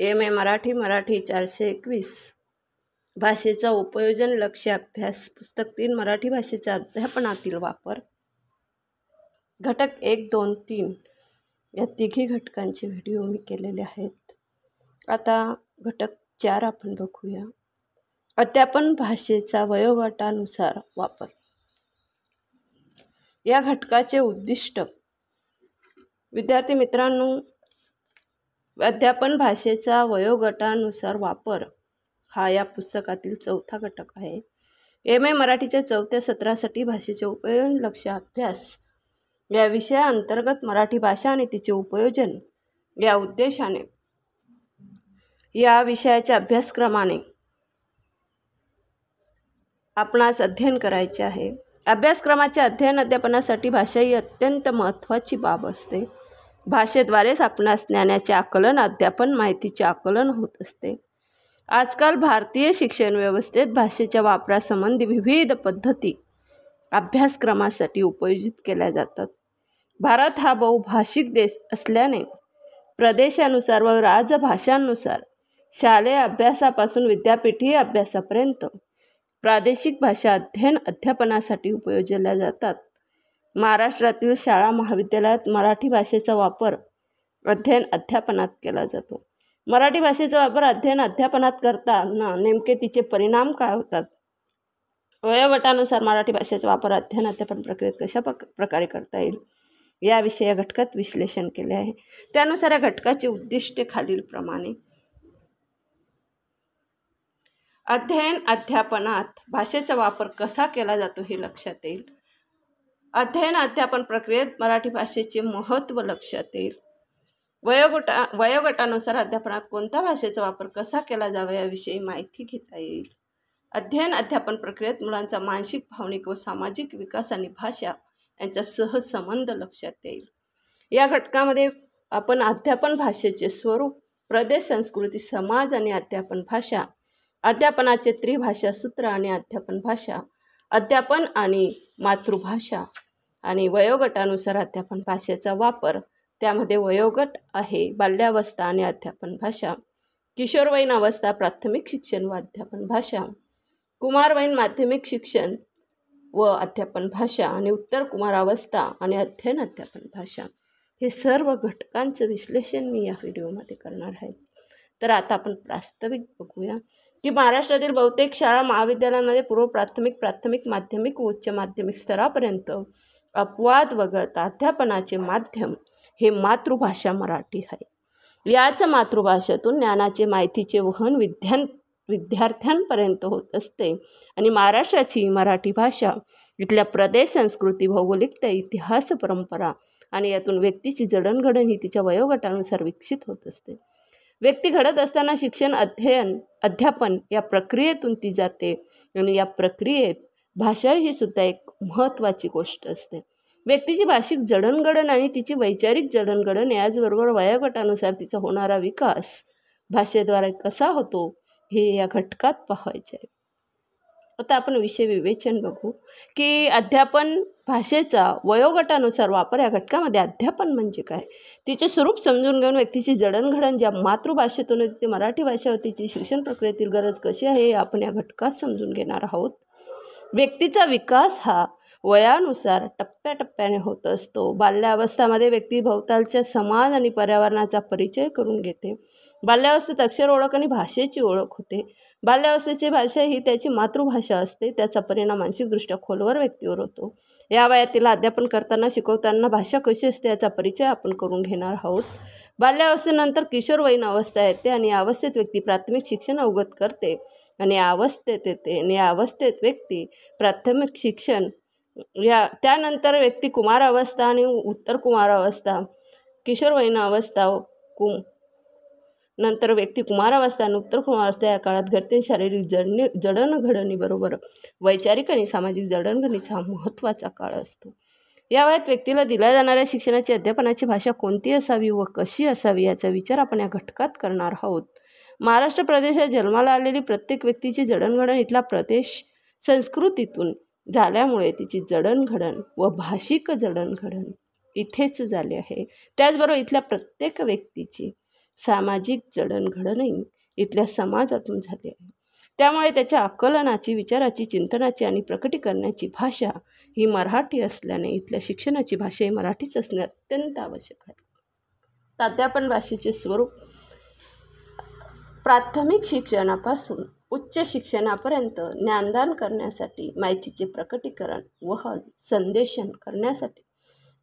M A Marathi Marathi चारशे एकवीस भाषेचा उपयोजन लक्ष अभ्यास पुस्तक तीन मराठी भाषेचा अध्यापनातील वापर घटक एक दोन तीन या तिघी घटकांचे व्हिडिओ मी केलेले आहेत आता घटक चार आपण बघूया अध्यापन भाषेचा वयोगटानुसार वापर या घटकाचे उद्दिष्ट विद्यार्थी मित्रांनो अध्यापन भाषेचा वयोगटानुसार वापर हा या पुस्तकातील चौथा घटक आहे एम ए मराठीच्या चौथ्या सत्रासाठी भाषेचे उपयोग लक्ष अभ्यास या विषयाअंतर्गत मराठी भाषा आणि तिचे उपयोजन या उद्देशाने या विषयाच्या अभ्यासक्रमाने आपणास अध्ययन करायचे आहे अभ्यासक्रमाच्या अध्ययन अध्यापनासाठी भाषा ही अत्यंत महत्त्वाची बाब असते भाषेद्वारेच आपणास ज्ञानाचे आकलन अध्यापन माहितीचे आकलन होत असते आजकाल भारतीय शिक्षण व्यवस्थेत भाषेच्या वापरासंबंधी विविध पद्धती अभ्यासक्रमासाठी उपयोजित केल्या जातात भारत हा बहुभाषिक देश असल्याने प्रदेशानुसार व राजभाषांनुसार शालेय अभ्यासापासून विद्यापीठीय अभ्यासापर्यंत प्रादेशिक भाषा अध्ययन अध्यापनासाठी उपयोजल्या जातात महाराष्ट्रातील शाळा महाविद्यालयात मराठी भाषेचा वापर अध्ययन अध्यापनात केला जातो मराठी भाषेचा वापर अध्ययन अध्यापनात करताना नेमके तिचे परिणाम काय होतात वयोगटानुसार मराठी भाषेचा वापर अध्ययन अध्यापन प्रक्रियेत कशा प्रकारे करता येईल याविषयी या घटकात विश्लेषण केले आहे त्यानुसार या घटकाचे उद्दिष्टे खालीलप्रमाणे अध्ययन अध्यापनात भाषेचा वापर कसा केला जातो हे लक्षात येईल अध्ययन अध्यापन प्रक्रियेत मराठी भाषेचे महत्त्व लक्षात येईल वयोगटा वयोगटानुसार अध्यापनात कोणत्या भाषेचा वापर कसा केला जावा याविषयी माहिती घेता येईल अध्ययन अध्यापन प्रक्रियेत मुलांचा मानसिक भावनिक व सामाजिक विकास आणि भाषा यांचा सहसंबंध लक्षात येईल या घटकामध्ये आपण अध्यापन भाषेचे स्वरूप प्रदेश संस्कृती समाज आणि अध्यापन भाषा अध्यापनाचे त्रिभाषा सूत्र आणि अध्यापन भाषा अध्यापन आणि मातृभाषा आणि वयोगटानुसार अध्यापन भाषेचा वापर त्यामध्ये वयोगट आहे बाल्यावस्था आणि अध्यापन भाषा किशोरवयीन अवस्था प्राथमिक शिक्षण व अध्यापन भाषा कुमारवयीन माध्यमिक शिक्षण व अध्यापन भाषा आणि उत्तर कुमार अवस्था आणि अध्ययन अध्यापन भाषा हे सर्व घटकांचं विश्लेषण मी या व्हिडिओमध्ये करणार आहे तर आता आपण प्रास्ताविक बघूया की महाराष्ट्रातील बहुतेक शाळा महाविद्यालयांमध्ये पूर्व प्राथमिक प्राथमिक माध्यमिक व उच्च माध्यमिक स्तरापर्यंत अपवाद वगळता अध्यापनाचे माध्यम हे मातृभाषा मराठी आहे याच मातृभाषेतून ज्ञानाचे माहितीचे वहन विद्यां विद्यार्थ्यांपर्यंत होत असते आणि महाराष्ट्राची मराठी भाषा इथल्या प्रदेश संस्कृती भौगोलिकता इतिहास परंपरा आणि यातून व्यक्तीची जडणघडण ही तिच्या वयोगटानुसार विकसित होत असते व्यक्ती घडत असताना शिक्षण अध्ययन अध्यापन या प्रक्रियेतून ती जाते आणि या प्रक्रियेत भाषा ही सुद्धा एक महत्त्वाची गोष्ट असते व्यक्तीची भाषिक जडणघडण आणि तिची वैचारिक जडणघडण याचबरोबर वयोगटानुसार तिचा होणारा विकास भाषेद्वारे कसा होतो हे या घटकात पाहायचे आहे आता आपण विषय विवेचन बघू की अध्यापन भाषेचा वयोगटानुसार वापर या घटकामध्ये अध्यापन म्हणजे काय तिचे स्वरूप समजून घेऊन व्यक्तीची जडणघडण ज्या मातृभाषेतून ते मराठी भाषेवर तिची शिक्षण प्रक्रियेतील गरज कशी आहे आपण या घटकात समजून घेणार आहोत व्यक्तीचा विकास हा वयानुसार टप्प्याटप्प्याने होत असतो बाल्यावस्थामध्ये व्यक्ती भोवतालच्या समाज आणि पर्यावरणाचा परिचय करून घेते बाल्यावस्थेत अक्षर ओळख आणि भाषेची ओळख होते बाल्यावस्थेची भाषा ही त्याची मातृभाषा असते त्याचा परिणाम मानसिकदृष्ट्या खोलवर व्यक्तीवर होतो या वयातील अध्यापन करताना शिकवताना भाषा कशी असते याचा परिचय आपण करून घेणार आहोत बाल्यावस्थेनंतर किशोरवयीन अवस्था येते आणि या अवस्थेत व्यक्ती प्राथमिक शिक्षण अवगत करते आणि या अवस्थेत येते आणि या अवस्थेत व्यक्ती प्राथमिक शिक्षण या त्यानंतर व्यक्ती कुमार अवस्था आणि उत्तर कुमार अवस्था किशोरवयीन अवस्था कुम नंतर व्यक्ती कुमारावस्था उत्तर कुमारावस्था या काळात घडते शारीरिक जडणी जडणघडणीबरोबर वैचारिक आणि सामाजिक जडणघडणीचा महत्त्वाचा काळ असतो या वयात व्यक्तीला दिल्या जाणाऱ्या शिक्षणाची अध्यापनाची भाषा कोणती असावी व कशी असावी याचा विचार आपण या घटकात करणार आहोत महाराष्ट्र प्रदेशात जन्माला आलेली प्रत्येक व्यक्तीची जडणघडण इथला प्रदेश संस्कृतीतून झाल्यामुळे तिची जडणघडण व भाषिक जडणघडण इथेच झाले आहे त्याचबरोबर इथल्या प्रत्येक व्यक्तीची सामाजिक जडणघडण इथल्या समाजातून झाली आहे त्यामुळे त्याच्या आकलनाची विचाराची चिंतनाची आणि प्रकटीकरणाची भाषा ही मराठी असल्याने इथल्या शिक्षणाची भाषा ही मराठीच असणे अत्यंत आवश्यक आहे तात्यापण भाषेचे स्वरूप प्राथमिक शिक्षणापासून उच्च शिक्षणापर्यंत ज्ञानदान करण्यासाठी माहितीचे प्रकटीकरण वहन संदेशन करण्यासाठी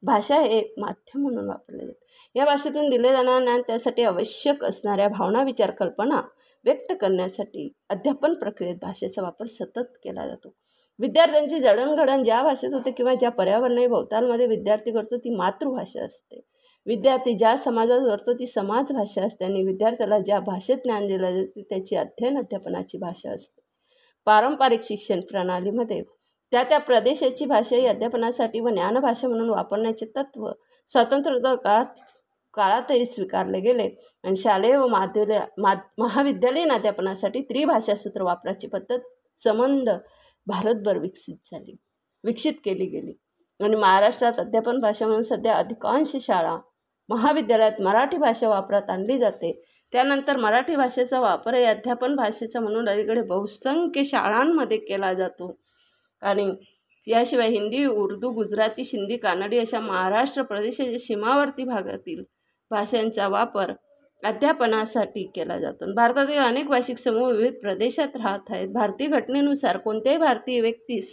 भाषा हे एक माध्यम म्हणून वापरले जाते या भाषेतून दिले जाणार ज्ञान त्यासाठी आवश्यक असणाऱ्या भावना विचार कल्पना व्यक्त करण्यासाठी अध्यापन प्रक्रियेत भाषेचा वापर सतत केला जातो विद्यार्थ्यांची जडणघडण ज्या भाषेत होते किंवा ज्या पर्यावरणीय भोवतालमध्ये विद्यार्थी करतो ती मातृभाषा असते विद्यार्थी ज्या समाजात करतो ती समाज भाषा असते आणि विद्यार्थ्याला ज्या भाषेत ज्ञान दिलं जाते त्याची अध्ययन अध्यापनाची भाषा असते पारंपरिक शिक्षण प्रणालीमध्ये त्या त्या प्रदेशाची भाषा ही अध्यापनासाठी व ज्ञानभाषा म्हणून वापरण्याचे तत्त्व स्वातंत्र्योत्तर काळात काळातही स्वीकारले गेले आणि शालेय व माध्यालय मा महाविद्यालयीन अध्यापनासाठी त्रिभाषा सूत्र वापराची पद्धत संबंध भारतभर विकसित झाली विकसित केली गेली आणि महाराष्ट्रात अध्यापन भाषा म्हणून सध्या अधिकांश शाळा महाविद्यालयात मराठी भाषा वापरात आणली जाते त्यानंतर मराठी भाषेचा वापरही अध्यापन भाषेचा म्हणून अलीकडे बहुसंख्य शाळांमध्ये केला जातो आणि याशिवाय हिंदी उर्दू गुजराती सिंधी कानडी अशा महाराष्ट्र प्रदेशाच्या सीमावर्ती भागातील भाषांचा वापर अध्यापनासाठी केला जातो भारतातील अनेक भाषिक समूह विविध प्रदेशात राहत आहेत भारतीय घटनेनुसार कोणत्याही भारतीय व्यक्तीस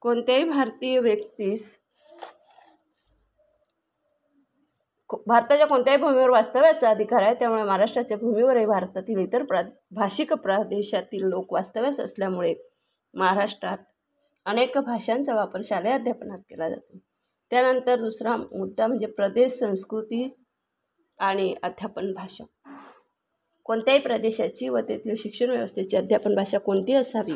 कोणत्याही भारतीय व्यक्तीस भारताच्या कोणत्याही भूमीवर वास्तव्याचा अधिकार आहे त्यामुळे महाराष्ट्राच्या भूमीवरही भारतातील इतर प्रा भाषिक प्रदेशातील लोक वास्तव्यास असल्यामुळे महाराष्ट्रात अनेक भाषांचा वापर शालेय अध्यापनात केला जातो त्यानंतर दुसरा मुद्दा म्हणजे प्रदेश संस्कृती आणि अध्यापन भाषा कोणत्याही प्रदेशाची व तेथील शिक्षण व्यवस्थेची अध्यापन भाषा कोणती असावी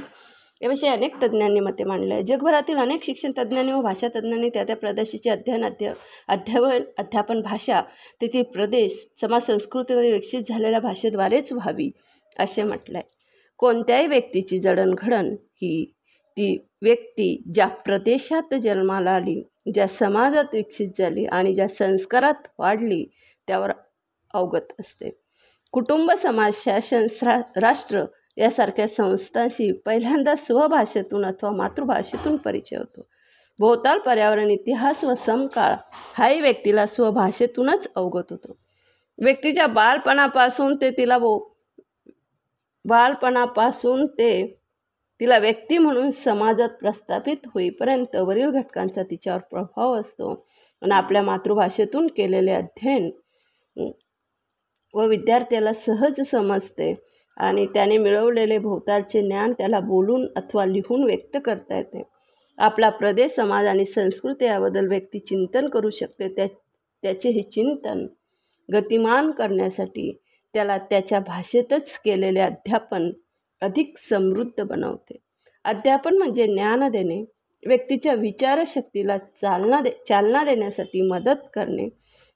याविषयी अनेक तज्ज्ञांनी मते मांडले आहे जगभरातील अनेक शिक्षण तज्ज्ञांनी व भाषा तज्ज्ञांनी त्या त्या प्रदेशाचे अध्ययन अध्य अध्यापन अध्यापन भाषा तेथील प्रदेश समाज संस्कृतीमध्ये विकसित झालेल्या भाषेद्वारेच व्हावी असे म्हटलं आहे कोणत्याही व्यक्तीची जडणघडण ही ती व्यक्ती ज्या प्रदेशात जन्माला आली ज्या समाजात विकसित झाली आणि ज्या संस्कारात वाढली त्यावर अवगत असते कुटुंब समाज शासन राष्ट्र यासारख्या संस्थांशी पहिल्यांदा स्वभाषेतून अथवा मातृभाषेतून परिचय होतो भोवताल पर्यावरण इतिहास व समकाळ हाही व्यक्तीला स्वभाषेतूनच अवगत होतो व्यक्तीच्या बालपणापासून ते तिला बो बालपणापासून ते तिला व्यक्ती म्हणून समाजात प्रस्थापित होईपर्यंत वरील घटकांचा तिच्यावर प्रभाव असतो आणि आपल्या मातृभाषेतून केलेले अध्ययन व विद्यार्थ्याला सहज समजते आणि त्याने मिळवलेले भोवतालचे ज्ञान त्याला बोलून अथवा लिहून व्यक्त करता येते आपला प्रदेश समाज आणि संस्कृती याबद्दल व्यक्ती चिंतन करू शकते त्या त्याचे हे चिंतन गतिमान करण्यासाठी त्याला त्याच्या भाषेतच केलेले अध्यापन अधिक समृद्ध बनवते अध्यापन म्हणजे ज्ञान देणे व्यक्तीच्या विचारशक्तीला चालना दे चालना देण्यासाठी मदत करणे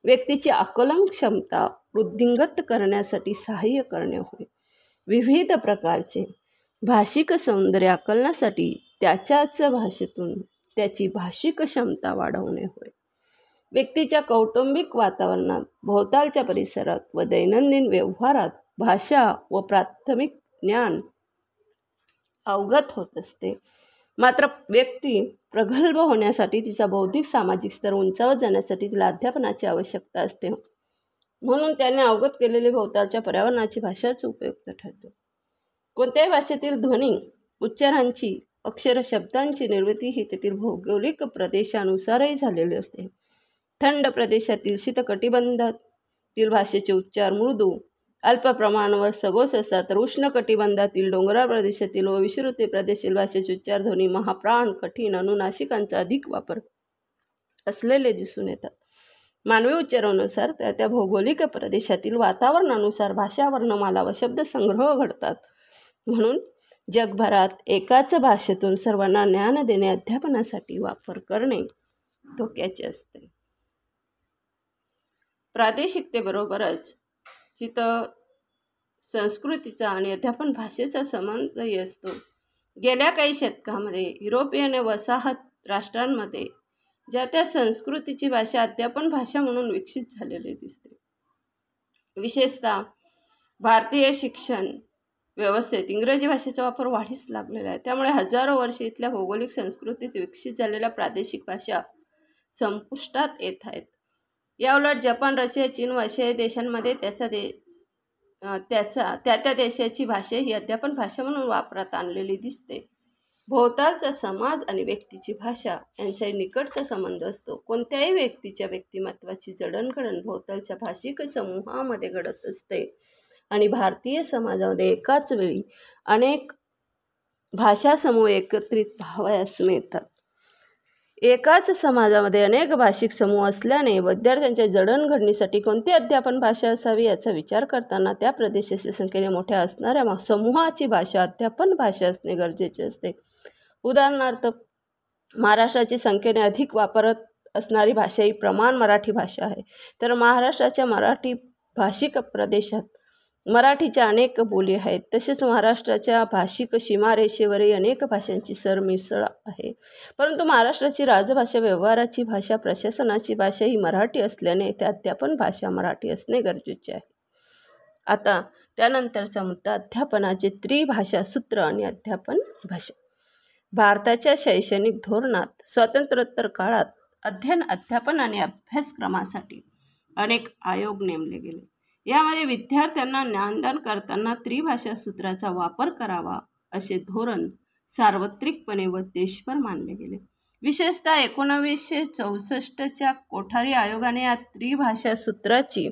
व्यक्तीची आकलन क्षमता वृद्धिंगत करण्यासाठी सहाय्य करणे होय विविध प्रकारचे भाषिक सौंदर्य आकलनासाठी त्याच्याच भाषेतून त्याची भाषिक क्षमता वाढवणे होय व्यक्तीच्या कौटुंबिक वातावरणात भोवतालच्या परिसरात व दैनंदिन व्यवहारात भाषा व प्राथमिक ज्ञान अवगत होत असते मात्र व्यक्ती प्रगल्भ होण्यासाठी तिचा बौद्धिक सामाजिक स्तर उंचावत जाण्यासाठी तिला अध्यापनाची आवश्यकता असते म्हणून त्याने अवगत केलेले भोवतालच्या पर्यावरणाची भाषाच उपयुक्त ठरतो कोणत्याही भाषेतील ध्वनी उच्चारांची अक्षर शब्दांची निर्मिती ही तेथील भौगोलिक प्रदेशानुसारही झालेली असते थंड प्रदेशातील शीतकटिबंधातील भाषेचे उच्चार मृदू अल्प प्रमाणावर सगोस असतात तर उष्ण कटिबंधातील डोंगराळ प्रदेशातील व विश्रुते प्रदेशातील भाषेचे उच्चार ध्वनी महाप्राण कठीण अनुनाशिकांचा अधिक वापर असलेले दिसून येतात मानवी उच्चारानुसार त्या त्या भौगोलिक प्रदेशातील वातावरणानुसार भाषा वर्णमाला व शब्दसंग्रह घडतात म्हणून जगभरात एकाच भाषेतून सर्वांना ज्ञान देणे अध्यापनासाठी वापर करणे धोक्याचे असते प्रादेशिकतेबरोबरच जिथं संस्कृतीचा आणि अध्यापन भाषेचा संबंधही असतो गेल्या काही शतकामध्ये युरोपियन वसाहत राष्ट्रांमध्ये ज्या त्या संस्कृतीची भाषा अध्यापन भाषा म्हणून विकसित झालेली दिसते विशेषतः भारतीय शिक्षण व्यवस्थेत इंग्रजी भाषेचा वापर वाढीस लागलेला आहे त्यामुळे हजारो वर्षे इथल्या भौगोलिक संस्कृतीत विकसित झालेल्या प्रादेशिक भाषा संपुष्टात येत आहेत उलट जपान रशिया चीन व आशियाई देशांमध्ये त्याचा दे त्याचा त्या त्या देशाची भाषा ही अध्यापन भाषा म्हणून वापरात आणलेली दिसते भोवतालचा समाज आणि व्यक्तीची भाषा यांचाही निकटचा संबंध असतो कोणत्याही व्यक्तीच्या व्यक्तिमत्वाची जडणघडण भोवतालच्या भाषिक समूहामध्ये घडत असते आणि भारतीय समाजामध्ये एकाच वेळी अनेक भाषा समूह एकत्रित व्हावयास मिळतात एकाच समाजामध्ये अनेक भाषिक समूह असल्याने विद्यार्थ्यांच्या जडणघडणीसाठी कोणती अध्यापन भाषा असावी याचा विचार करताना त्या प्रदेशाच्या संख्येने मोठ्या असणाऱ्या समूहाची भाषा अध्यापन भाषा असणे गरजेचे असते उदाहरणार्थ महाराष्ट्राची संख्येने अधिक वापरत असणारी भाषा ही प्रमाण मराठी भाषा आहे तर महाराष्ट्राच्या मराठी भाषिक प्रदेशात मराठीच्या अनेक बोली आहेत तसेच महाराष्ट्राच्या भाषिक सीमारेषेवरही अनेक भाषांची सरमिसळ आहे परंतु महाराष्ट्राची राजभाषा व्यवहाराची भाषा प्रशासनाची भाषा ही मराठी असल्याने त्या अध्यापन भाषा मराठी असणे गरजेचे आहे आता त्यानंतरचा मुद्दा अध्यापनाचे त्रिभाषा सूत्र आणि अध्यापन भाषा भारताच्या शैक्षणिक धोरणात स्वातंत्र्योत्तर काळात अध्ययन अध्यापन आणि अभ्यासक्रमासाठी अनेक आयोग नेमले गेले यामध्ये विद्यार्थ्यांना ज्ञानदान करताना त्रिभाषा सूत्राचा वापर करावा असे धोरण सार्वत्रिकपणे व देशभर मानले गेले विशेषतः एकोणावीसशे चौसष्टच्या कोठारी आयोगाने या त्रिभाषा सूत्राची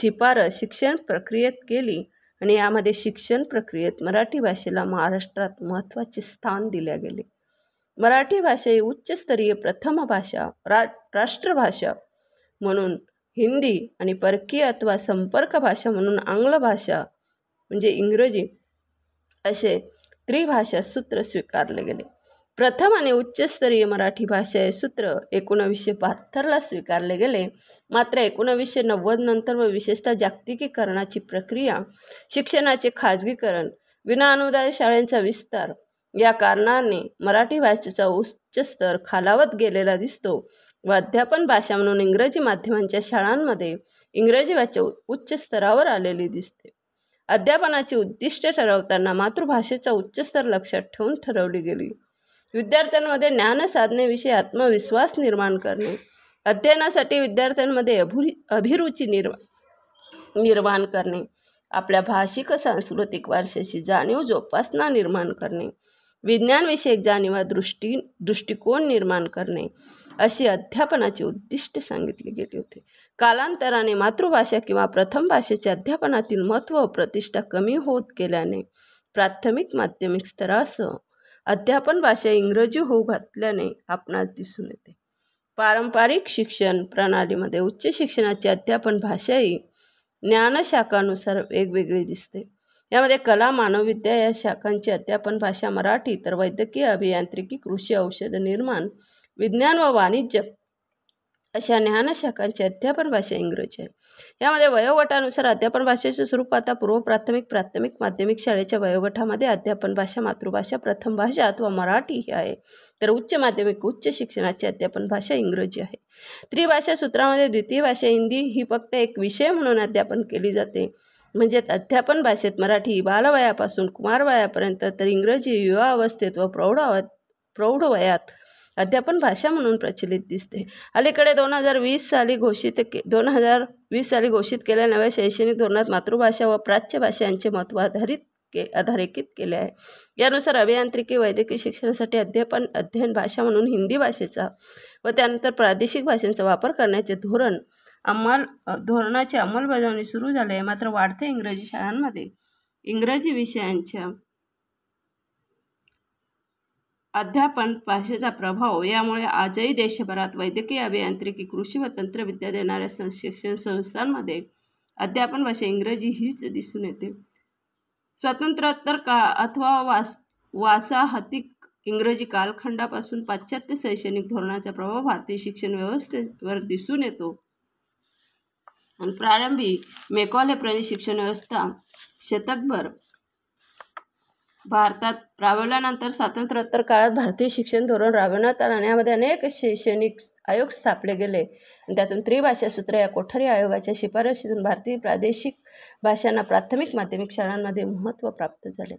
शिफारस शिक्षण प्रक्रियेत केली आणि यामध्ये शिक्षण प्रक्रियेत मराठी भाषेला महाराष्ट्रात महत्त्वाचे स्थान दिले गेले मराठी भाषा ही उच्चस्तरीय प्रथम भाषा रा राष्ट्रभाषा म्हणून हिंदी आणि परकीय अथवा संपर्क भाषा म्हणून आंग्ल भाषा म्हणजे इंग्रजी असे त्रिभाषा सूत्र स्वीकारले गेले प्रथम आणि उच्चस्तरीय मराठी भाषा हे सूत्र एकोणावीसशे बहात्तरला स्वीकारले गेले मात्र एकोणावीसशे नव्वद नंतर व विशेषतः जागतिकीकरणाची प्रक्रिया शिक्षणाचे खाजगीकरण विनाअनुदान शाळेंचा विस्तार या कारणाने मराठी भाषेचा उच्च स्तर खालावत गेलेला दिसतो व अध्यापन भाषा म्हणून इंग्रजी माध्यमांच्या शाळांमध्ये इंग्रजी भाषा उच्च स्तरावर आलेली दिसते अध्यापनाची उद्दिष्ट ठरवताना मातृभाषेचा उच्च स्तर लक्षात ठेवून ठरवली गेली विद्यार्थ्यांमध्ये ज्ञानसाधनेविषयी आत्मविश्वास निर्माण करणे अध्ययनासाठी विद्यार्थ्यांमध्ये अभुरी अभिरुची निर्मा निर्माण करणे आपल्या भाषिक सांस्कृतिक वारशाची जाणीव जोपासना निर्माण करणे विज्ञानविषयक जाणीवा दृष्टी दृष्टिकोन निर्माण करणे अशी अध्यापनाची उद्दिष्ट सांगितली गेली होती कालांतराने मातृभाषा किंवा प्रथम भाषेच्या अध्यापनातील महत्त्व प्रतिष्ठा कमी होत गेल्याने प्राथमिक माध्यमिक स्तरासह अध्यापन भाषा इंग्रजी होऊ घातल्याने आपणास दिसून येते पारंपरिक शिक्षण प्रणालीमध्ये उच्च शिक्षणाची अध्यापन भाषा ही ज्ञानशाखानुसार वेगवेगळी दिसते यामध्ये कला मानवविद्या या शाखांची अध्यापन भाषा मराठी तर वैद्यकीय अभियांत्रिकी कृषी औषध निर्माण विज्ञान व वाणिज्य अशा ज्ञानशाखांची अध्यापन भाषा इंग्रजी आहे यामध्ये वयोगटानुसार अध्यापन भाषेचे स्वरूप आता पूर्व प्राथमिक प्राथमिक माध्यमिक शाळेच्या वयोगटामध्ये अध्यापन भाषा मातृभाषा प्रथम भाषा अथवा मराठी ही आहे तर उच्च माध्यमिक उच्च शिक्षणाची अध्यापन भाषा इंग्रजी आहे त्रिभाषा सूत्रामध्ये द्वितीय भाषा हिंदी ही फक्त एक विषय म्हणून अध्यापन केली जाते म्हणजे अध्यापन भाषेत मराठी बालवयापासून कुमारवयापर्यंत तर इंग्रजी युवा अवस्थेत व प्रौढ प्रौढ वयात अध्यापन भाषा म्हणून प्रचलित दिसते अलीकडे दोन हजार वीस साली घोषित के दोन हजार वीस साली घोषित केल्या नव्या शैक्षणिक धोरणात मातृभाषा व प्राच्य भाषा यांचे महत्त्व आधारित के अधोरेखित केले आहे यानुसार अभियांत्रिकी वैद्यकीय शिक्षणासाठी अध्यापन अध्ययन भाषा म्हणून हिंदी भाषेचा व त्यानंतर प्रादेशिक भाषांचा वापर करण्याचे धोरण अंमल धोरणाची अंमलबजावणी सुरू झाली आहे मात्र वाढते इंग्रजी शाळांमध्ये इंग्रजी विषयांच्या अध्यापन भाषेचा प्रभाव यामुळे आजही देशभरात वैद्यकीय अभियांत्रिकी कृषी व तंत्रविद्या देणाऱ्या शिक्षण संस्थांमध्ये अध्यापन भाषा इंग्रजी हीच दिसून येते स्वातंत्र्योत्तर का अथवा वास वासाहतिक इंग्रजी कालखंडापासून पाश्चात्य शैक्षणिक धोरणाचा प्रभाव भारतीय शिक्षण व्यवस्थेवर दिसून येतो आणि प्रारंभी मेकॉले प्रदेश शिक्षण व्यवस्था शतकभर भारतात राबवल्यानंतर स्वातंत्र्योत्तर काळात भारतीय शिक्षण धोरण राबवण्यात यामध्ये अनेक शैक्षणिक आयोग स्थापले गेले त्यातून त्रिभाषा सूत्र या कोठारी आयोगाच्या शिफारशीतून भारतीय प्रादेशिक भाषांना प्राथमिक माध्यमिक शाळांमध्ये महत्त्व प्राप्त झाले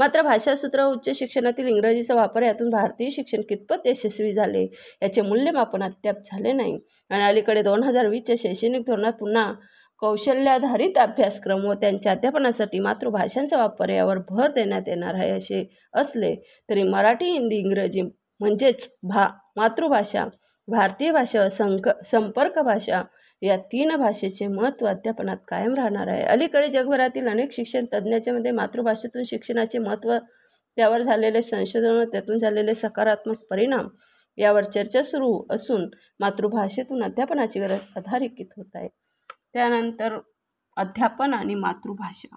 मात्र भाषासूत्र उच्च शिक्षणातील इंग्रजीचा वापर यातून भारतीय शिक्षण कितपत यशस्वी झाले याचे मूल्यमापन अद्याप झाले नाही आणि अलीकडे दोन हजार वीसच्या शैक्षणिक धोरणात पुन्हा कौशल्याधारित अभ्यासक्रम व त्यांच्या अध्यापनासाठी मातृभाषांचा वापर यावर भर देण्यात येणार आहे असे असले तरी मराठी हिंदी इंग्रजी म्हणजेच भा मातृभाषा भारतीय भाषा संक संपर्क भाषा या तीन भाषेचे महत्त्व अध्यापनात कायम राहणार आहे अलीकडे जगभरातील अनेक शिक्षण मध्ये मातृभाषेतून शिक्षणाचे महत्त्व त्यावर झालेले संशोधन त्यातून झालेले सकारात्मक परिणाम यावर चर्चा सुरू असून मातृभाषेतून अध्यापनाची गरज अधारिकित होत आहे त्यानंतर अध्यापन आणि मातृभाषा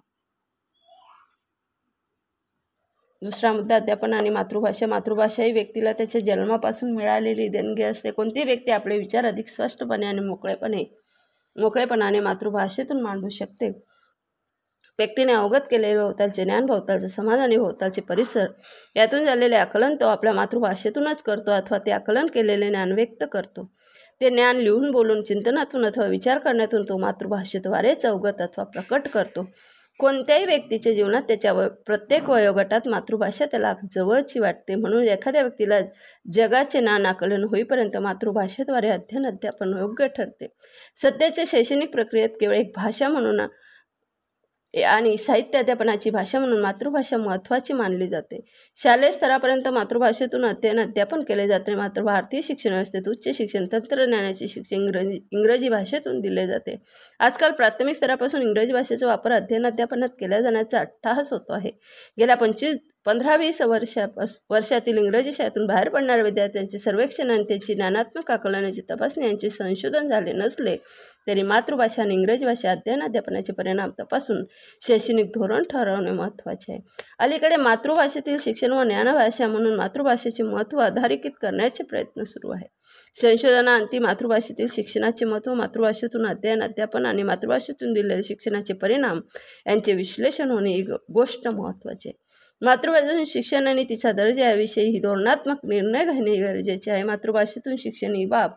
दुसरा मुद्दा अध्यापन आणि मातृभाषा मातृभाषा ही व्यक्तीला त्याच्या जन्मापासून मिळालेली देणगी असते कोणती व्यक्ती आपले विचार अधिक स्पष्टपणे आणि मोकळेपणे मोकळेपणाने मातृभाषेतून मांडू शकते व्यक्तीने अवगत केलेले भोवतालचे ज्ञान भोवतालचे समाज आणि भोवतालचे परिसर यातून झालेले आकलन तो आपल्या मातृभाषेतूनच करतो अथवा ते आकलन केलेले ज्ञान व्यक्त करतो ते ज्ञान लिहून बोलून चिंतनातून अथवा विचार करण्यातून तो मातृभाषेद्वारेच अवगत अथवा प्रकट करतो कोणत्याही व्यक्तीच्या जीवनात त्याच्या व प्रत्येक वयोगटात मातृभाषा त्याला जवळची वाटते म्हणून एखाद्या व्यक्तीला जगाचे आकलन होईपर्यंत मातृभाषेद्वारे अध्ययन अध्यापन योग्य ठरते सध्याच्या शैक्षणिक प्रक्रियेत केवळ एक भाषा म्हणून आणि साहित्य अध्यापनाची भाषा म्हणून मातृभाषा महत्त्वाची मानली जाते शालेय स्तरापर्यंत मातृभाषेतून अध्ययन अध्यापन केले जाते मात्र भारतीय शिक्षण व्यवस्थेत उच्च शिक्षण तंत्रज्ञानाचे शिक्षण इंग्रजी इंग्रजी भाषेतून दिले जाते आजकाल प्राथमिक स्तरापासून इंग्रजी भाषेचा वापर अध्ययन अध्यापनात केल्या जाण्याचा अट्टाहस होतो आहे गेल्या पंचवीस पंधरा वीस वर्षापास वर्षातील इंग्रजी शाळेतून बाहेर पडणाऱ्या विद्यार्थ्यांचे सर्वेक्षण आणि त्यांची ज्ञानात्मक आकलनाची तपासणी यांचे संशोधन झाले नसले तरी मातृभाषा आणि इंग्रजी भाषा अध्ययन अध्यापनाचे परिणाम तपासून शैक्षणिक धोरण ठरवणे महत्त्वाचे आहे अलीकडे मातृभाषेतील शिक्षण व ज्ञानभाषा म्हणून मातृभाषेचे महत्त्व आधारित करण्याचे प्रयत्न सुरू आहे संशोधनाअंती मातृभाषेतील शिक्षणाचे महत्त्व मातृभाषेतून अध्ययन अध्यापन आणि मातृभाषेतून दिलेले शिक्षणाचे परिणाम यांचे विश्लेषण होणे ही गोष्ट महत्त्वाचे आहे मातृभाषेतून शिक्षण आणि तिचा दर्जा याविषयी धोरणात्मक निर्णय घेणे गरजेचे आहे मातृभाषेतून शिक्षण ही बाब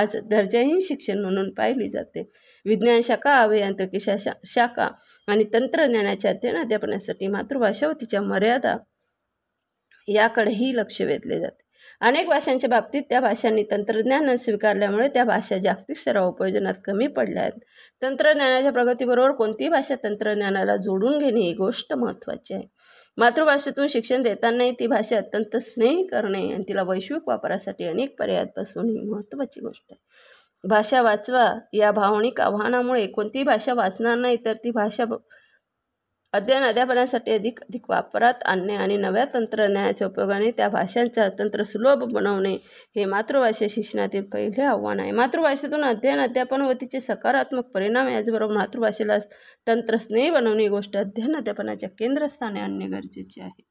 आज दर्जाहीन शिक्षण म्हणून पाहिली जाते विज्ञान शाखा अभियांत्रिकी शाशा शाखा आणि तंत्रज्ञानाच्या अध्ययन अध्यापनासाठी मातृभाषा व तिच्या मर्यादा याकडेही लक्ष वेधले जाते अनेक भाषांच्या बाबतीत त्या भाषांनी तंत्रज्ञान स्वीकारल्यामुळे त्या भाषा जागतिक स्तरावर उपयोजनात कमी पडल्या आहेत तंत्रज्ञानाच्या प्रगतीबरोबर कोणतीही भाषा तंत्रज्ञानाला जोडून घेणे ही गोष्ट महत्त्वाची आहे मातृभाषेतून शिक्षण देतानाही ती भाषा अत्यंत स्नेही करणे आणि तिला वैश्विक वापरासाठी अनेक पर्यायांपासून ही महत्त्वाची गोष्ट आहे भाषा वाचवा या भावनिक आव्हानामुळे कोणतीही भाषा वाचणार नाही तर ती भाषा अध्ययन अध्यापनासाठी अधिक अधिक वापरात आणणे आणि नव्या तंत्रज्ञानाच्या उपयोगाने त्या भाषांचा तंत्र सुलभ बनवणे हे मातृभाषा शिक्षणातील पहिले आव्हान आहे मातृभाषेतून अध्ययन अध्यापन व तिचे सकारात्मक परिणाम याचबरोबर मातृभाषेला तंत्रस्नेही बनवणे ही गोष्ट अध्ययन अध्यापनाच्या केंद्रस्थाने आणणे गरजेचे आहे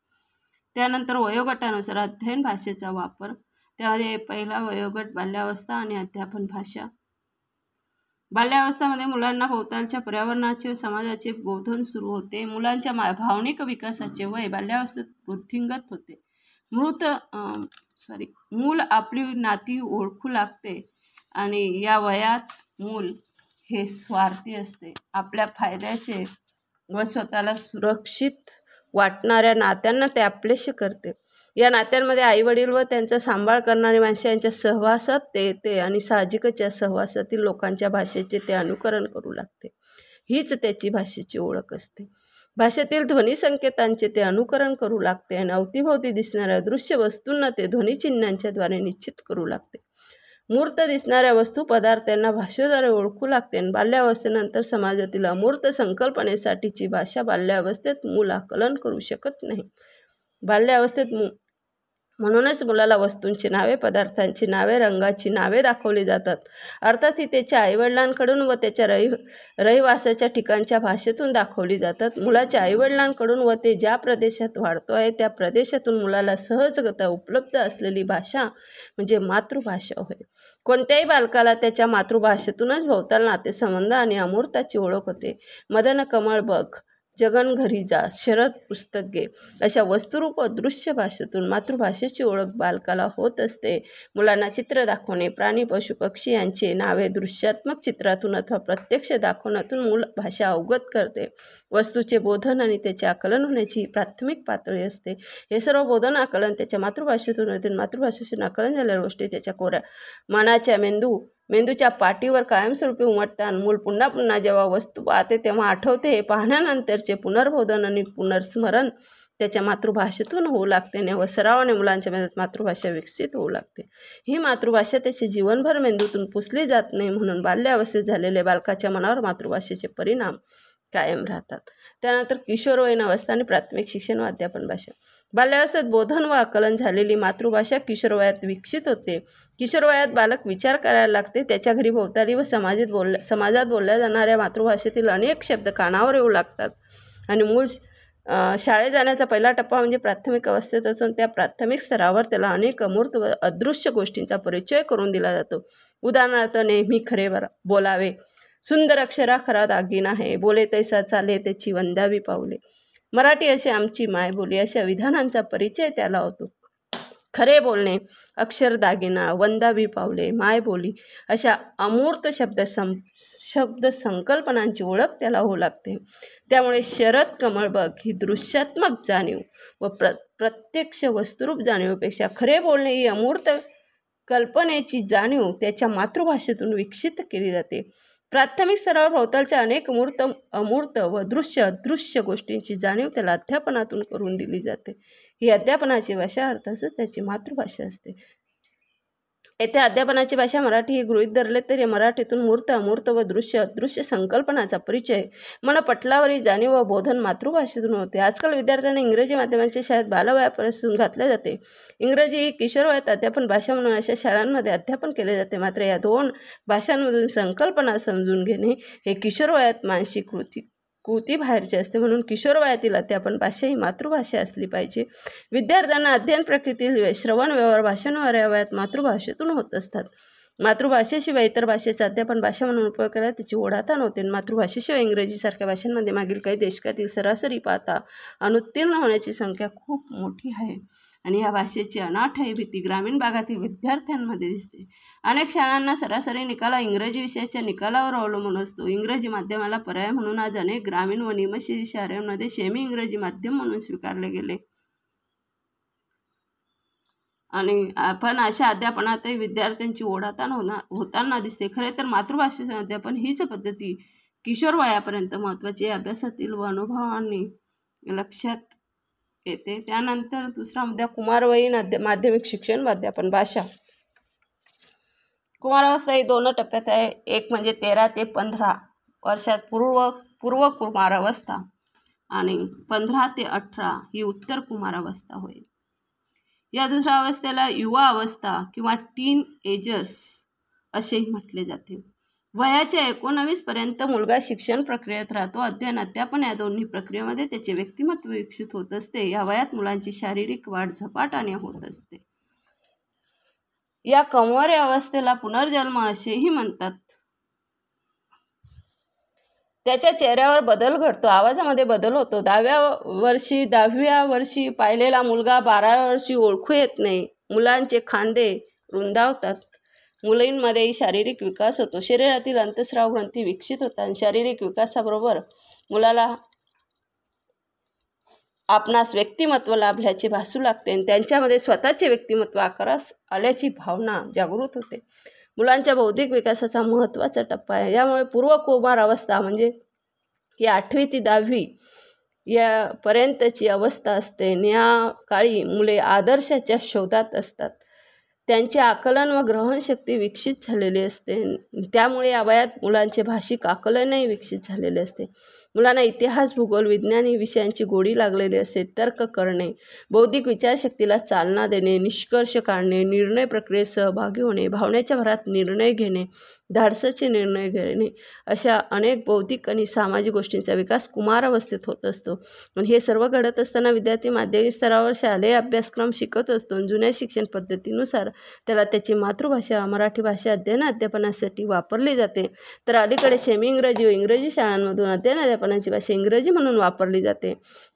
त्यानंतर वयोगटानुसार अध्ययन भाषेचा वापर त्यामध्ये पहिला वयोगट बाल्यावस्था आणि अध्यापन भाषा बाल्यावस्थामध्ये मुलांना भोवतालच्या पर्यावरणाचे व समाजाचे बोधन सुरू होते मुलांच्या भावनिक विकासाचे वय बाल्यावस्थेत वृद्धिंगत होते मृत सॉरी मूल आपली नाती ओळखू लागते आणि या वयात मूल हे स्वार्थी असते आपल्या फायद्याचे व स्वतःला सुरक्षित वाटणाऱ्या नात्यांना ते आपलेसे करते या नात्यांमध्ये वडील व त्यांचा सांभाळ करणारी माणसे यांच्या सहवासात ते येते आणि साहजिकच्या सहवासातील लोकांच्या भाषेचे ते अनुकरण करू लागते हीच त्याची भाषेची ओळख असते भाषेतील ध्वनी संकेतांचे ते अनुकरण करू लागते आणि अवतीभोवती दिसणाऱ्या दृश्य वस्तूंना ते ध्वनिचिन्हांच्याद्वारे निश्चित करू लागते मूर्त दिसणाऱ्या वस्तू पदार्थांना भाषेद्वारे ओळखू लागते आणि बाल्यावस्थेनंतर समाजातील अमूर्त संकल्पनेसाठीची भाषा बाल्यावस्थेत मूल आकलन करू शकत नाही बाल्यावस्थेत म्हणूनच मुलाला वस्तूंची नावे पदार्थांची नावे रंगाची नावे दाखवली जातात अर्थात ही त्याच्या आईवडिलांकडून व त्याच्या रहि रहिवासाच्या ठिकाणच्या भाषेतून दाखवली जातात मुलाच्या आईवडिलांकडून व ते ज्या प्रदेशात वाढतो आहे त्या प्रदेशातून मुलाला सहजगता उपलब्ध असलेली भाषा म्हणजे मातृभाषा होय कोणत्याही बालकाला त्याच्या मातृभाषेतूनच भोवताल नातेसंबंध आणि अमूर्ताची ओळख होते मदन कमळ बघ जगन घरी जा शरद पुस्तक अशा वस्तुरूप दृश्य भाषेतून मातृभाषेची ओळख बालकाला होत असते मुलांना चित्र दाखवणे प्राणी पशु पक्षी यांचे नावे दृश्यात्मक चित्रातून अथवा प्रत्यक्ष दाखवण्यातून मूल भाषा अवगत करते वस्तूचे बोधन आणि त्याचे आकलन होण्याची प्राथमिक पातळी असते हे सर्व बोधन आकलन त्याच्या मातृभाषेतून मातृभाषेतून आकलन झालेल्या गोष्टी त्याच्या कोऱ्या मनाच्या मेंदू मेंदूच्या पाठीवर कायमस्वरूपी उमटतात मूल पुन्हा पुन्हा जेव्हा वस्तू पाहते तेव्हा आठवते हे पाहण्यानंतरचे पुनर्बोधन आणि पुनर्स्मरण त्याच्या मातृभाषेतून होऊ लागते आणि व सरावाने मुलांच्या मेंदूत मातृभाषा विकसित होऊ लागते ही मातृभाषा त्याची जीवनभर मेंदूतून पुसली जात नाही म्हणून बाल्यावस्थेत झालेल्या बालकाच्या मनावर मातृभाषेचे परिणाम कायम राहतात त्यानंतर किशोरवयीन अवस्था आणि प्राथमिक शिक्षण व अध्यापन भाषा बाल्यावस्थेत बोधन व आकलन झालेली मातृभाषा किशोरवयात विकसित होते किशोरवयात बालक विचार करायला लागते त्याच्या घरी भोवताली व समाजात बोल समाजात बोलल्या जाणाऱ्या मातृभाषेतील अनेक शब्द कानावर येऊ लागतात आणि मूळ शाळेत जाण्याचा पहिला टप्पा म्हणजे प्राथमिक अवस्थेत असून त्या प्राथमिक स्तरावर त्याला अनेक अमूर्त व अदृश्य गोष्टींचा परिचय करून दिला जातो उदाहरणार्थ नेहमी खरे बोलावे सुंदर अक्षरा खरा दागिना आहे बोले तैसा चाले त्याची वंदावी पावले मराठी अशी आमची मायबोली अशा विधानांचा परिचय त्याला होतो खरे बोलणे अक्षर दागिना वंदावी पावले मायबोली अशा अमूर्त शब्द सं शब्द संकल्पनांची ओळख त्याला होऊ लागते त्यामुळे शरद कमळ बघ ही दृश्यात्मक जाणीव व प्र प्रत्यक्ष वस्तुरूप जाणीवपेक्षा खरे बोलणे ही अमूर्त कल्पनेची जाणीव त्याच्या मातृभाषेतून विकसित केली जाते प्राथमिक स्तरावर भोवतालच्या अनेक मूर्त अमूर्त व दृश्य दृश्य गोष्टींची जाणीव त्याला अध्यापनातून करून दिली जाते ही अध्यापनाची भाषा अर्थातच त्याची मातृभाषा असते येथे अध्यापनाची भाषा मराठी ही गृहीत धरले तरी मराठीतून मूर्त अमूर्त व दृश्य दृश्य संकल्पनाचा परिचय पटलावरील जाणीव व बोधन मातृभाषेतून होते आजकाल विद्यार्थ्यांना इंग्रजी माध्यमांच्या शाळेत बालवयापासून घातले जाते इंग्रजी ही किशोरवयात अध्यापन भाषा म्हणून अशा शाळांमध्ये अध्यापन केले जाते मात्र या दोन भाषांमधून संकल्पना समजून घेणे हे किशोरवयात मानसिक कृती कृती बाहेरची असते म्हणून किशोरवयातील अध्यापन भाषा ही मातृभाषा असली पाहिजे विद्यार्थ्यांना अध्ययन प्रकृतील श्रवण व्यवहार भाषण वयात मातृभाषेतून होत असतात मातृभाषेशिवाय इतर भाषेचा अध्यापन भाषा म्हणून उपयोग केला त्याची ओढाता नव्हते मातृभाषेशिवाय इंग्रजीसारख्या भाषांमध्ये मागील काही देशकातील सरासरी पाहता अनुत्तीर्ण होण्याची संख्या खूप मोठी आहे आणि या भाषेची ही भीती ग्रामीण भागातील विद्यार्थ्यांमध्ये दिसते अनेक शाळांना सरासरी निकाला इंग्रजी विषयाच्या निकालावर अवलंबून असतो इंग्रजी माध्यमाला पर्याय म्हणून आज अनेक ग्रामीण व निमशी शहरांमध्ये शेमी इंग्रजी माध्यम म्हणून स्वीकारले गेले आणि आपण अशा अध्यापनातही विद्यार्थ्यांची ओढाताण होणार होताना दिसते खरे तर मातृभाषेचे अध्यापन हीच पद्धती किशोर वयापर्यंत महत्त्वाची अभ्यासातील व अनुभवांनी लक्षात येते त्यानंतर दुसरा मुद्दा कुमारवयीन माध्यमिक शिक्षण अध्यापन भाषा कुमारावस्था ही दोन टप्प्यात आहे एक म्हणजे तेरा ते पंधरा वर्षात पूर्व पूर्व कुमारावस्था आणि पंधरा ते अठरा ही उत्तर कुमारावस्था होईल या दुसऱ्या अवस्थेला युवा अवस्था किंवा टीन एजर्स असेही म्हटले जाते वयाच्या पर्यंत मुलगा शिक्षण प्रक्रियेत राहतो अध्ययन त्या पण या दोन्ही प्रक्रियेमध्ये त्याचे व्यक्तिमत्व विकसित होत असते या वयात मुलांची शारीरिक वाढ झपाट्याने होत असते या कमवारे अवस्थेला पुनर्जन्म असेही म्हणतात त्याच्या चेहऱ्यावर बदल घडतो आवाजामध्ये बदल होतो दहाव्या वर्षी दहाव्या वर्षी पाहिलेला मुलगा बाराव्या वर्षी ओळखू येत नाही मुलांचे खांदे रुंदावतात मुलींमध्येही शारीरिक विकास होतो शरीरातील अंतस्राव ग्रंथी विकसित होतात आणि शारीरिक विकासाबरोबर मुलाला आपणास व्यक्तिमत्व लाभल्याचे भासू लागते आणि त्यांच्यामध्ये स्वतःचे व्यक्तिमत्व आकारास आल्याची भावना जागृत होते मुलांच्या बौद्धिक विकासाचा महत्त्वाचा टप्पा आहे यामुळे पूर्व कोमार अवस्था म्हणजे ही आठवी ती दहावी यापर्यंतची अवस्था असते आणि या काळी मुले आदर्शाच्या शोधात असतात त्यांची आकलन व ग्रहणशक्ती विकसित झालेली असते त्यामुळे या वयात मुलांचे भाषिक आकलनही विकसित झालेले असते मुलांना इतिहास भूगोल विज्ञान ही विषयांची गोडी लागलेली असते तर्क करणे बौद्धिक विचारशक्तीला चालना देणे निष्कर्ष काढणे निर्णय प्रक्रियेत सहभागी होणे भावनेच्या भरात निर्णय घेणे धाडसाचे निर्णय घेणे अशा अनेक बौद्धिक आणि सामाजिक गोष्टींचा विकास कुमारावस्थेत होत असतो आणि हे सर्व घडत असताना विद्यार्थी माध्यमिक स्तरावर शालेय अभ्यासक्रम शिकत असतो जुन्या शिक्षण पद्धतीनुसार त्याला त्याची मातृभाषा मराठी भाषा अध्ययन अध्यापनासाठी वापरली जाते तर अलीकडे सेमी इंग्रजी व इंग्रजी शाळांमधून अध्ययन अध्यापनाची भाषा इंग्रजी म्हणून वापरली जाते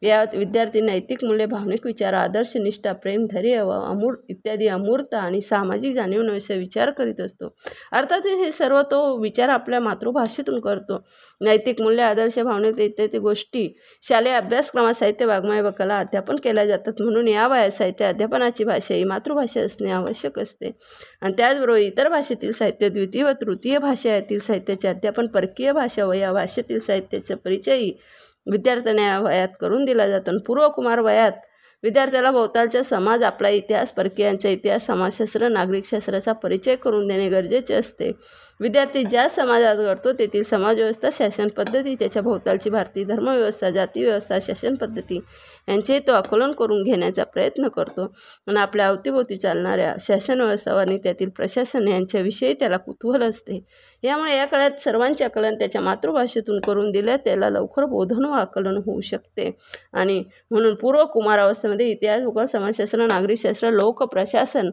या विद्यार्थी नैतिक मूल्य भावनिक विचार आदर्श निष्ठा प्रेम धैर्य व अमूर्त इत्यादी अमूर्त आणि सामाजिक जाणीवण्याचा विचार करीत असतो अर्थात हे सर्व तो विचार आपल्या मातृभाषेतून करतो नैतिक मूल्य आदर्श भावनिक इत्यादी गोष्टी शालेय अभ्यासक्रमात साहित्य वाङ्मय व कला अध्यापन केल्या जातात म्हणून या वयात साहित्य अध्यापनाची भाषा ही मातृभाषा असणे आवश्यक असते आणि त्याचबरोबर इतर भाषेतील साहित्य द्वितीय व तृतीय भाषा यातील साहित्याचे अध्यापन परकीय भाषा व या भाषेतील साहित्याचा परिचयही विद्यार्थ्यांना या वयात करून दिला जातो पूर्वकुमार वयात विद्यार्थ्याला भोवतालचा समाज आपला इतिहास परकीयांचा इतिहास समाजशास्त्र नागरिकशास्त्राचा परिचय करून देणे गरजेचे असते विद्यार्थी ज्या समाजात घडतो तेथील समाजव्यवस्था शासन पद्धती त्याच्या भोवतालची भारतीय धर्मव्यवस्था जातीव्यवस्था शासन पद्धती यांचे तो आकलन करून घेण्याचा प्रयत्न करतो आणि आपल्या अवतीभोवती चालणाऱ्या शासन व्यवस्था आणि त्यातील प्रशासन यांच्याविषयी त्याला कुतूहल असते यामुळे या काळात सर्वांचे आकलन त्याच्या मातृभाषेतून करून दिल्या त्याला लवकर बोधन व आकलन होऊ शकते आणि म्हणून पूर्व कुमारावस्थेमध्ये इतिहास भूगोल समाजशास्त्र नागरिकशास्त्र लोकप्रशासन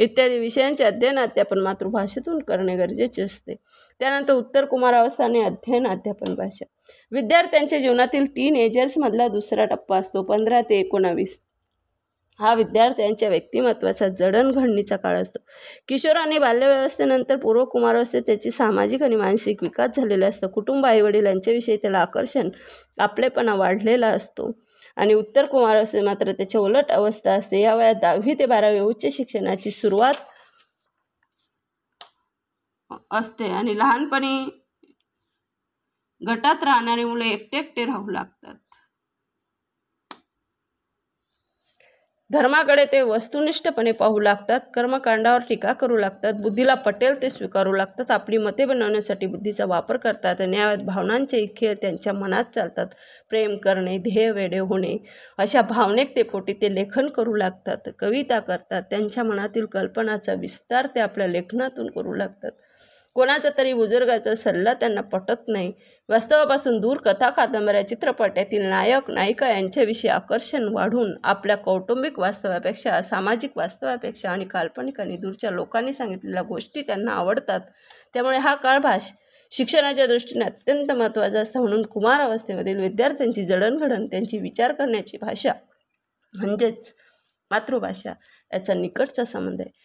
इत्यादी विषयांचे अध्ययन अध्यापन मातृभाषेतून करणे गरजेचे असते त्यानंतर उत्तर कुमारावस्था आणि अध्ययन अध्यापन भाषा विद्यार्थ्यांच्या जीवनातील टीन एजर्समधला दुसरा टप्पा असतो पंधरा ते एकोणावीस हा विद्यार्थ्यांच्या व्यक्तिमत्वाचा जडणघडणीचा काळ असतो किशोर आणि बाल्यव्यवस्थेनंतर पूर्व कुमारवस्थेत त्याची सामाजिक आणि मानसिक विकास झालेला असतो कुटुंब आईवडील यांच्याविषयी त्याला आकर्षण आपलेपणा वाढलेला असतो आणि उत्तर कुमार असते मात्र त्याच्या उलट अवस्था असते या वयात दहावी ते बारावी उच्च शिक्षणाची सुरुवात असते आणि लहानपणी गटात राहणारी मुले एकटे एकटे राहू लागतात धर्माकडे ते वस्तुनिष्ठपणे पाहू लागतात कर्मकांडावर टीका करू लागतात बुद्धीला पटेल ते स्वीकारू लागतात आपली मते बनवण्यासाठी बुद्धीचा वापर करतात न्यायात भावनांचे खेळ त्यांच्या मनात चालतात प्रेम करणे ध्येय वेडे होणे अशा भावनेक ते पोटी ते लेखन करू लागतात कविता करतात त्यांच्या मनातील कल्पनाचा विस्तार ते आपल्या लेखनातून करू लागतात कोणाचा तरी बुजुर्गाचा सल्ला त्यांना पटत नाही वास्तवापासून दूर कथा कादंबऱ्या चित्रपटातील नायक नायिका यांच्याविषयी आकर्षण वाढून आपल्या कौटुंबिक वास्तवापेक्षा सामाजिक वास्तवापेक्षा आणि काल्पनिक आणि दूरच्या लोकांनी सांगितलेल्या गोष्टी त्यांना आवडतात त्यामुळे हा काळभाष शिक्षणाच्या दृष्टीने अत्यंत महत्त्वाचा असतो म्हणून कुमार अवस्थेमधील विद्यार्थ्यांची जडणघडण त्यांची विचार करण्याची भाषा म्हणजेच मातृभाषा याचा निकटचा संबंध आहे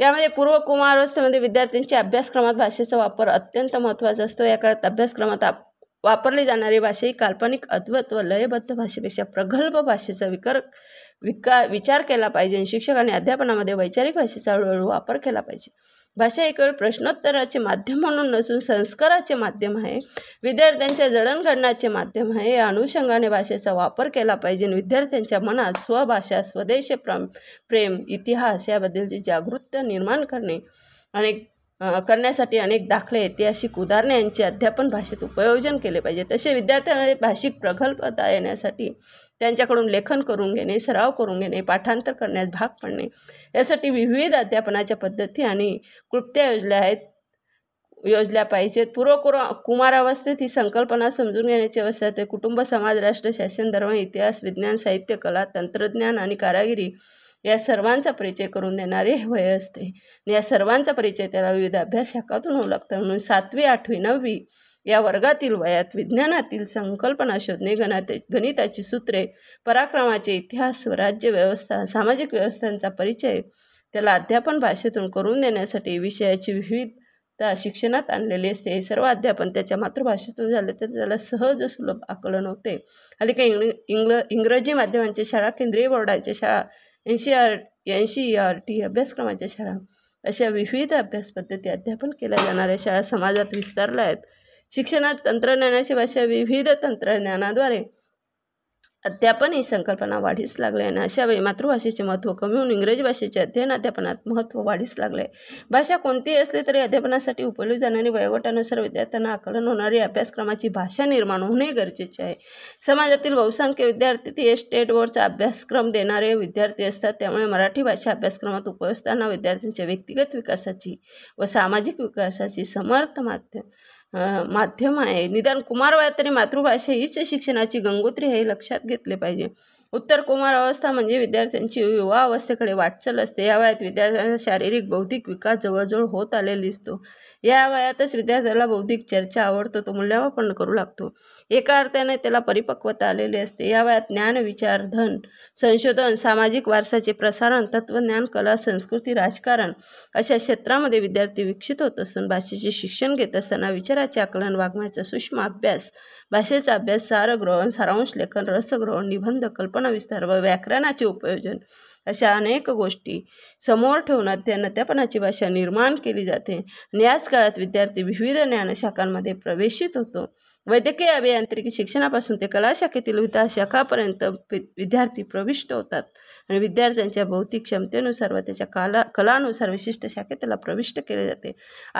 यामध्ये पूर्व कुमारवस्थेमध्ये विद्यार्थ्यांच्या अभ्यासक्रमात भाषेचा वापर अत्यंत महत्त्वाचा असतो या काळात अभ्यासक्रमात वापरली जाणारी भाषा ही काल्पनिक अद्वत व लयबद्ध भाषेपेक्षा प्रगल्भ भाषेचा विकर विका विचार केला पाहिजे आणि शिक्षकांनी अध्यापनामध्ये वैचारिक भाषेचा हळूहळू वापर केला पाहिजे भाषा केवळ प्रश्नोत्तराचे माध्यम म्हणून नसून संस्काराचे माध्यम आहे विद्यार्थ्यांच्या जडणघडणाचे माध्यम आहे या अनुषंगाने भाषेचा वापर केला पाहिजे विद्यार्थ्यांच्या मनात स्वभाषा स्वदेश प्रेम इतिहास याबद्दलची जागृत निर्माण करणे आणि करण्यासाठी अनेक दाखले ऐतिहासिक उदाहरणे यांचे अध्यापन भाषेत उपयोजन केले पाहिजे तसे विद्यार्थ्यांना भाषिक प्रगल्भता येण्यासाठी त्यांच्याकडून लेखन करून घेणे सराव करून घेणे पाठांतर करण्यास भाग पडणे यासाठी विविध अध्यापनाच्या पद्धती आणि कृप्त्या योजल्या आहेत योजल्या पाहिजेत पूर्वकुरा कुमारावस्थेत ही संकल्पना समजून घेण्याची अवस्था ते कुटुंब समाज राष्ट्र शासन धर्म इतिहास विज्ञान साहित्य कला तंत्रज्ञान आणि कारागिरी या सर्वांचा परिचय करून देणारे वय असते या सर्वांचा परिचय त्याला विविध शाखातून होऊ लागतं म्हणून सातवी आठवी नववी या वर्गातील वयात विज्ञानातील संकल्पना शोधणे गणाते गणिताची सूत्रे पराक्रमाचे इतिहास स्वराज्य व्यवस्था सामाजिक व्यवस्थांचा परिचय त्याला अध्यापन भाषेतून करून देण्यासाठी विषयाची विविधता शिक्षणात आणलेली असते हे सर्व अध्यापन त्याच्या मातृभाषेतून झाले तर त्याला सहज सुलभ आकलन होते अलीकडे इंग्ल इंग्ल इंग्रजी माध्यमांच्या शाळा केंद्रीय बोर्डांच्या शाळा N C R N C R T अभ्यासक्रमाच्या शाळा अशा विविध अभ्यास पद्धती अध्यापन केल्या जाणाऱ्या शाळा समाजात विस्तारल्या आहेत शिक्षणात तंत्रज्ञानाची भाषा विविध तंत्रज्ञानाद्वारे अध्यापन ही संकल्पना वाढीस लागले आणि अशावेळी मातृभाषेचे महत्त्व कमी होऊन इंग्रजी भाषेचे अध्ययन अध्यापनात महत्त्व वाढीस लागले भाषा कोणतीही असली तरी अध्यापनासाठी उपयोगी जाणारी वयोगटानुसार विद्यार्थ्यांना आकलन होणारी अभ्यासक्रमाची भाषा निर्माण होणे गरजेचे आहे समाजातील बहुसंख्य विद्यार्थी ते स्टेट बोर्डचा अभ्यासक्रम देणारे विद्यार्थी असतात त्यामुळे मराठी भाषा अभ्यासक्रमात असताना विद्यार्थ्यांच्या व्यक्तिगत विकासाची व सामाजिक विकासाची समर्थ माध्यम माध्यम आहे निदान कुमार वयात तरी मातृभाषा हीच शिक्षणाची गंगोत्री हे लक्षात घेतले पाहिजे उत्तर कुमार अवस्था म्हणजे विद्यार्थ्यांची युवा अवस्थेकडे वाटचाल असते या वयात विद्यार्थ्यांचा शारीरिक बौद्धिक विकास जवळजवळ होत आलेला दिसतो या वयातच विद्यार्थ्याला बौद्धिक चर्चा आवडतो तो मूल्यमापन करू लागतो एका अर्थाने त्याला परिपक्वता आलेली असते या वयात ज्ञान विचार धन संशोधन सामाजिक वारसाचे प्रसारण तत्वज्ञान कला संस्कृती राजकारण अशा क्षेत्रामध्ये विद्यार्थी विकसित होत असून भाषेचे शिक्षण घेत असताना विचाराचे आकलन वागण्याचा सूक्ष्म अभ्यास भाषेचा अभ्यास सारग्रहण सारांश लेखन रसग्रहण निबंध कल्पना विस्तार व व्याकरणाचे उपयोजन अशा अनेक गोष्टी समोर ठेवून अध्ययनत्यापणाची भाषा निर्माण केली जाते आणि याच काळात विद्यार्थी विविध ज्ञानशाखांमध्ये प्रवेशित होतो वैद्यकीय अभियांत्रिकी शिक्षणापासून ते कला शाखेतील विधा शाखापर्यंत विद्यार्थी प्रविष्ट होतात आणि विद्यार्थ्यांच्या भौतिक क्षमतेनुसार व त्याच्या कला कलानुसार विशिष्ट शाखेत त्याला प्रविष्ट केले जाते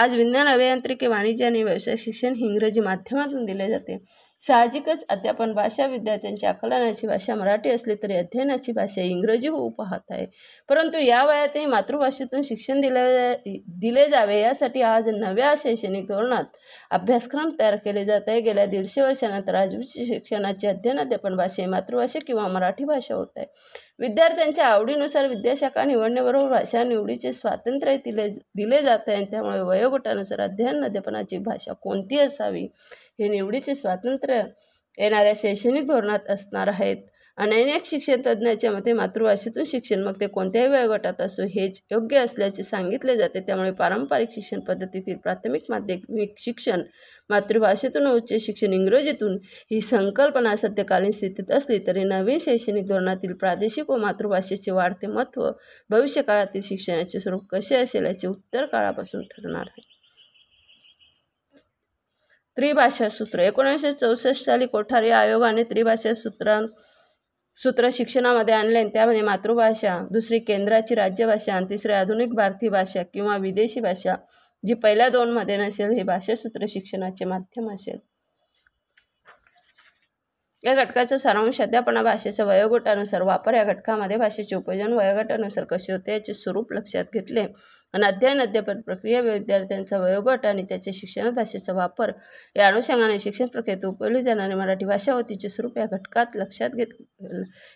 आज विज्ञान अभियांत्रिकी वाणिज्य आणि व्यवसाय शिक्षण ही इंग्रजी माध्यमातून दिले जाते साहजिकच अध्यापन भाषा विद्यार्थ्यांच्या आकलनाची भाषा मराठी असली तरी अध्ययनाची भाषा इंग्रजी होऊ पाहत आहे परंतु या वयातही मातृभाषेतून शिक्षण दिले दिले जावे यासाठी आज नव्या शैक्षणिक धोरणात अभ्यासक्रम तयार केले जात आहे गेल्या दीडशे वर्षानंतर आज उच्च अध्ययन अध्यापन भाषा ही मातृभाषा किंवा मराठी भाषा होत आहे विद्यार्थ्यांच्या आवडीनुसार विद्याशाखा निवडण्याबरोबर भाषा निवडीचे स्वातंत्र्य दिले दिले जात आहे त्यामुळे वयोगटानुसार अध्ययन अध्यापनाची भाषा कोणती असावी हे निवडीचे स्वातंत्र्य येणाऱ्या शैक्षणिक धोरणात असणार आहेत आणि अनेक शिक्षण तज्ज्ञाच्या मते मातृभाषेतून शिक्षण मग ते कोणत्याही वयोगटात असो हेच योग्य असल्याचे सांगितले जाते त्यामुळे पारंपरिक शिक्षण पद्धतीतील प्राथमिक माध्यमिक शिक्षण मातृभाषेतून उच्च शिक्षण इंग्रजीतून ही संकल्पना सत्यकालीन स्थितीत असली तरी नवीन शैक्षणिक धोरणातील प्रादेशिक व मातृभाषेचे वाढते महत्त्व भविष्यकाळातील शिक्षणाचे स्वरूप कसे असेल याचे उत्तर काळापासून ठरणार आहे त्रिभाषा सूत्र एकोणीसशे चौसष्ट साली कोठारी आयोगाने त्रिभाषा सूत्रां सूत्र शिक्षणामध्ये आणले त्यामध्ये मातृभाषा दुसरी केंद्राची राज्यभाषा आणि तिसरी आधुनिक भारतीय भाषा किंवा विदेशी भाषा जी पहिल्या दोनमध्ये नसेल हे सूत्र शिक्षणाचे माध्यम असेल या घटकाचा सारांश अध्यापना भाषेचा वयोगटानुसार वापर या घटकामध्ये भाषेचे उपयोजन वयोगटानुसार कसे होते याचे स्वरूप लक्षात घेतले आणि अध्ययन अध्यापन प्रक्रिया विद्यार्थ्यांचा वयोगट आणि त्याच्या शिक्षण भाषेचा वापर या अनुषंगाने शिक्षण प्रक्रियेत उपयोगली जाणारे मराठी भाषा व तिचे स्वरूप या घटकात लक्षात घेत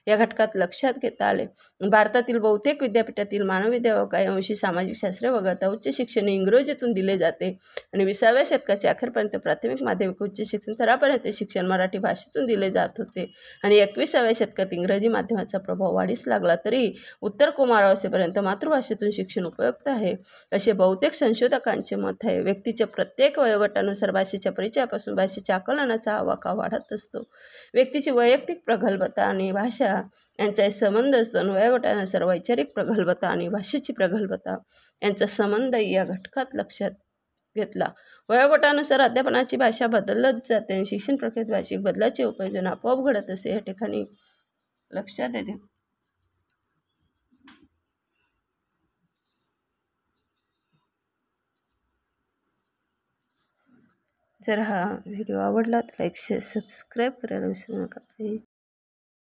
या घटकात लक्षात घेता आले भारतातील बहुतेक विद्यापीठातील मानवविद्या व कायमशी सामाजिक शास्त्र वगळता उच्च शिक्षण इंग्रजीतून दिले जाते आणि विसाव्या शतकाच्या अखेरपर्यंत प्राथमिक माध्यमिक उच्च शिक्षण स्तरापर्यंत शिक्षण मराठी भाषेतून दिले जात होते आणि एकविसाव्या शतकात इंग्रजी माध्यमाचा प्रभाव वाढीस लागला तरी उत्तर कुमारावस्थेपर्यंत मातृभाषेतून शिक्षण उपयुक्त आहे आहे असे बहुतेक संशोधकांचे मत आहे व्यक्तीच्या प्रत्येक वयोगटानुसार भाषेच्या परिचयापासून भाषेच्या आकलनाचा आवाका वाढत असतो व्यक्तीची वैयक्तिक प्रगल्भता आणि भाषा यांचा संबंध असतो आणि वयोगटानुसार वैचारिक प्रगल्भता आणि भाषेची प्रगल्भता यांचा संबंध या घटकात लक्षात घेतला वयोगटानुसार अध्यापनाची भाषा बदलत जाते आणि शिक्षण प्रक्रियेत भाषिक बदलाचे उपयोजन आपोआप घडत असते या ठिकाणी लक्षात येते जर हा व्हिडिओ आवडला तर लाईक शेअर सबस्क्राईब करायला विसरू नका प्लीज